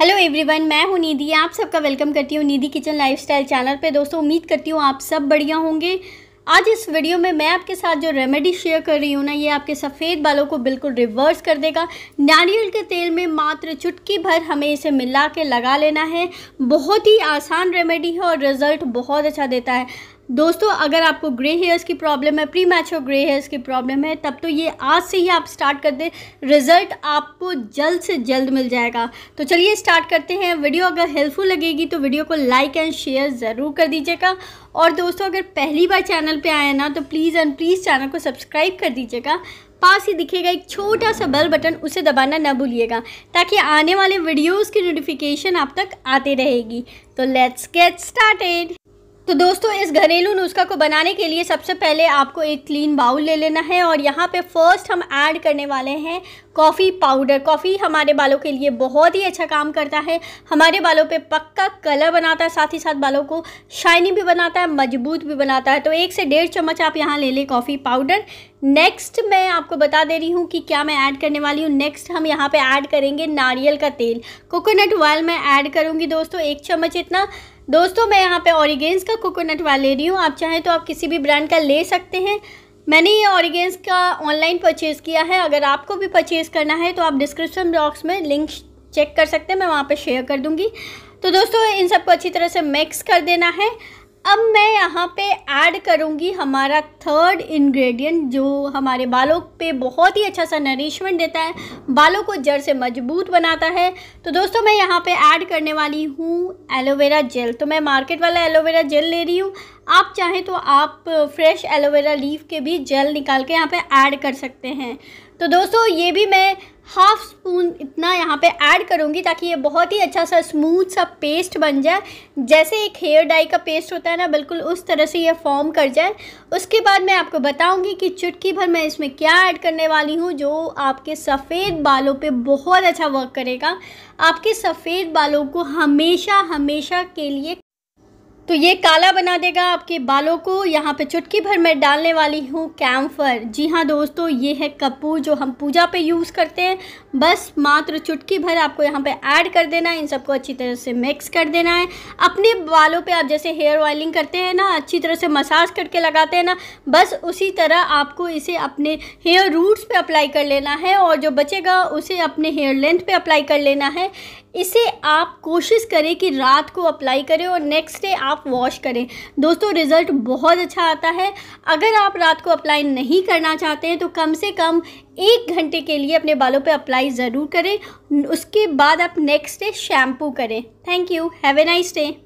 hello everyone मैं हूं निधि आप सबका वेलकम करती हूं निधि किचन लाइफस्टाइल चैनल पे दोस्तों उम्मीद करती हूं आप सब बढ़िया होंगे आज इस वीडियो में मैं आपके साथ जो रेमेडी शेयर कर रही हूँ ना ये आपके सफ़ेद बालों को बिल्कुल रिवर्स कर देगा नारियल के तेल में मात्र चुटकी भर हमें इसे मिला के लगा लेना है बहुत ही आसान रेमेडी है और रिज़ल्ट बहुत अच्छा देता है दोस्तों अगर आपको ग्रे हेयर्स की प्रॉब्लम है प्री और ग्रे हेयर्स की प्रॉब्लम है तब तो ये आज से ही आप स्टार्ट कर दें रिजल्ट आपको जल्द से जल्द मिल जाएगा तो चलिए स्टार्ट करते हैं वीडियो अगर हेल्पफुल लगेगी तो वीडियो को लाइक एंड शेयर ज़रूर कर दीजिएगा और दोस्तों अगर पहली बार चैनल पर आए ना तो प्लीज़ एंड प्लीज़ चैनल को सब्सक्राइब कर दीजिएगा पास ही दिखेगा एक छोटा सा बेल बटन उसे दबाना ना भूलिएगा ताकि आने वाले वीडियोज़ की नोटिफिकेशन आप तक आते रहेगी तो लेट्स गेट स्टार्टेड तो दोस्तों इस घरेलू नुस्खा को बनाने के लिए सबसे पहले आपको एक क्लीन बाउल ले लेना है और यहाँ पे फर्स्ट हम ऐड करने वाले हैं कॉफ़ी पाउडर कॉफ़ी हमारे बालों के लिए बहुत ही अच्छा काम करता है हमारे बालों पे पक्का कलर बनाता है साथ ही साथ बालों को शाइनी भी बनाता है मजबूत भी बनाता है तो एक से डेढ़ चम्मच आप यहाँ ले लें कॉफ़ी पाउडर नेक्स्ट मैं आपको बता दे रही हूँ कि क्या मैं ऐड करने वाली हूँ नेक्स्ट हम यहाँ पे ऐड करेंगे नारियल का तेल कोकोनट ऑयल मैं ऐड करूँगी दोस्तों एक चम्मच इतना दोस्तों मैं यहाँ पे ऑरिगेंस का कोकोनट ऑयल ले रही हूँ आप चाहें तो आप किसी भी ब्रांड का ले सकते हैं मैंने ये ऑरिगेंस का ऑनलाइन परचेज़ किया है अगर आपको भी परचेज़ करना है तो आप डिस्क्रिप्शन बॉक्स में लिंक चेक कर सकते हैं मैं वहाँ पर शेयर कर दूँगी तो दोस्तों इन सबको अच्छी तरह से मिक्स कर देना है अब मैं यहाँ पे ऐड करूँगी हमारा थर्ड इंग्रेडिएंट जो हमारे बालों पे बहुत ही अच्छा सा नरिशमेंट देता है बालों को जड़ से मजबूत बनाता है तो दोस्तों मैं यहाँ पे ऐड करने वाली हूँ एलोवेरा जेल तो मैं मार्केट वाला एलोवेरा जेल ले रही हूँ आप चाहें तो आप फ्रेश एलोवेरा लीफ के भी जेल निकाल के यहाँ पर ऐड कर सकते हैं तो दोस्तों ये भी मैं हाफ स्पून इतना यहाँ पे ऐड करूँगी ताकि ये बहुत ही अच्छा सा स्मूथ सा पेस्ट बन जाए जैसे एक हेयर डाई का पेस्ट होता है ना बिल्कुल उस तरह से ये फॉर्म कर जाए उसके बाद मैं आपको बताऊँगी कि चुटकी भर मैं इसमें क्या ऐड करने वाली हूँ जो आपके सफ़ेद बालों पे बहुत अच्छा वर्क करेगा आपके सफ़ेद बालों को हमेशा हमेशा के लिए तो ये काला बना देगा आपके बालों को यहाँ पे चुटकी भर मैं डालने वाली हूँ कैम्फर जी हाँ दोस्तों ये है कपूर जो हम पूजा पे यूज़ करते हैं बस मात्र चुटकी भर आपको यहाँ पे ऐड कर देना है इन सबको अच्छी तरह से मिक्स कर देना है अपने बालों पे आप जैसे हेयर ऑयलिंग करते हैं ना अच्छी तरह से मसाज करके लगाते हैं ना बस उसी तरह आपको इसे अपने हेयर रूट्स पर अप्लाई कर लेना है और जो बचेगा उसे अपने हेयर लेंथ पर अप्लाई कर लेना है इसे आप कोशिश करें कि रात को अप्लाई करें और नेक्स्ट डे आप वॉश करें दोस्तों रिज़ल्ट बहुत अच्छा आता है अगर आप रात को अप्लाई नहीं करना चाहते हैं तो कम से कम एक घंटे के लिए अपने बालों पर अप्लाई ज़रूर करें उसके बाद आप नेक्स्ट डे शैम्पू करें thank you have a nice day